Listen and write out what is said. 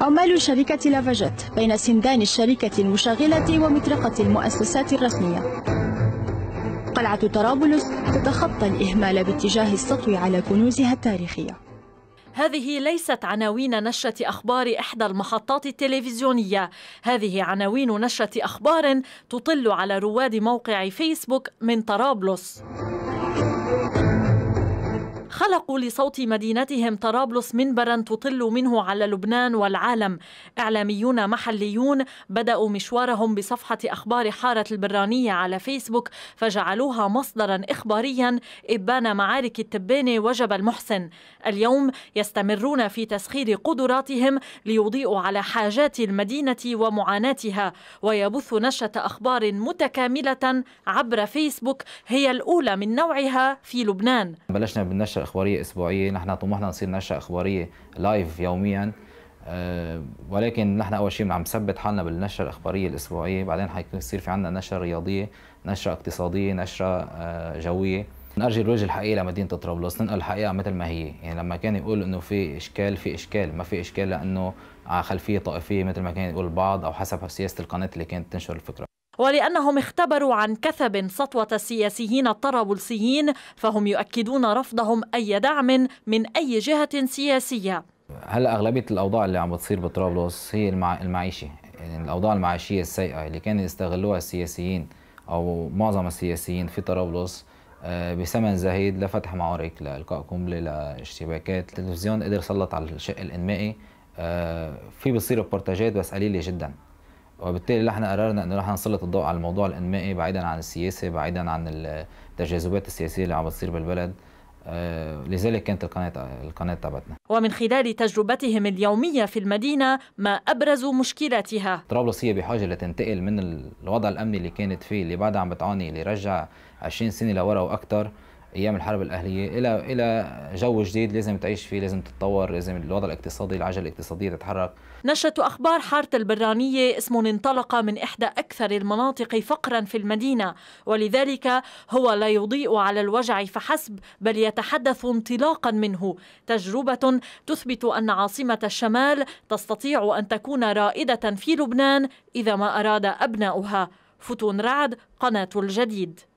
عمال شركة لافاجيت بين سندان الشركة المشغلة ومطرقة المؤسسات الرسمية قلعة طرابلس تتخطى الإهمال باتجاه السطو على كنوزها التاريخية هذه ليست عناوين نشرة أخبار إحدى المحطات التلفزيونية هذه عناوين نشرة أخبار تطل على رواد موقع فيسبوك من طرابلس انطلقوا لصوت مدينتهم طرابلس منبرا تطل منه على لبنان والعالم إعلاميون محليون بدأوا مشوارهم بصفحة أخبار حارة البرانية على فيسبوك فجعلوها مصدرا إخباريا إبان معارك التبانة وجب المحسن اليوم يستمرون في تسخير قدراتهم ليضيئوا على حاجات المدينة ومعاناتها ويبث نشرة أخبار متكاملة عبر فيسبوك هي الأولى من نوعها في لبنان بلشنا بالنشر أخبار اخباريه اسبوعيه نحن طموحنا نصير نشره اخباريه لايف يوميا آه، ولكن نحن اول شيء عم نثبت حالنا بالنشره الاخباريه الاسبوعيه بعدين حيصير في عندنا نشره رياضيه نشره اقتصاديه نشره آه، جويه نرجع الوجه الحقيقي لمدينه طرابلس ننقل الحقيقه مثل ما هي يعني لما كان يقول انه في اشكال في اشكال ما في اشكال لانه على خلفيه طائفيه مثل ما كان يقول البعض او حسب سياسه القناه اللي كانت تنشر الفكره ولأنهم اختبروا عن كثب سطوة السياسيين الطرابلسيين فهم يؤكدون رفضهم أي دعم من أي جهة سياسية هلا اغلبيه الاوضاع اللي عم بتصير بطرابلس هي المع... المعيشه يعني الاوضاع المعيشيه السيئه اللي كانوا يستغلوها السياسيين او معظم السياسيين في طرابلس آه، بثمن زهيد لفتح معارك لالقاء قنبله لاشتباكات التلفزيون قدر يسلط على الشق الانمائي آه، في بصير بورتاجات بس قليله جدا وبالتالي اللي احنا قررنا ان احنا نسلط الضوء على الموضوع الانمائي بعيدا عن السياسه بعيدا عن التجاذبات السياسيه اللي عم بتصير بالبلد آه، لذلك كانت القناة القناة تبعتنا ومن خلال تجربتهم اليومية في المدينة ما أبرز مشكلاتها طرابلس هي بحاجة لتنتقل من الوضع الأمني اللي كانت فيه اللي بعدها عم بتعاني اللي رجع 20 سنة لورا وأكثر ايام الحرب الاهليه الى الى جو جديد لازم تعيش فيه لازم تتطور لازم الوضع الاقتصادي العجله الاقتصاديه تتحرك نشأة اخبار حاره البرانيه اسم انطلق من احدى اكثر المناطق فقرا في المدينه ولذلك هو لا يضيء على الوجع فحسب بل يتحدث انطلاقا منه تجربه تثبت ان عاصمه الشمال تستطيع ان تكون رائده في لبنان اذا ما اراد ابناؤها فتون رعد قناه الجديد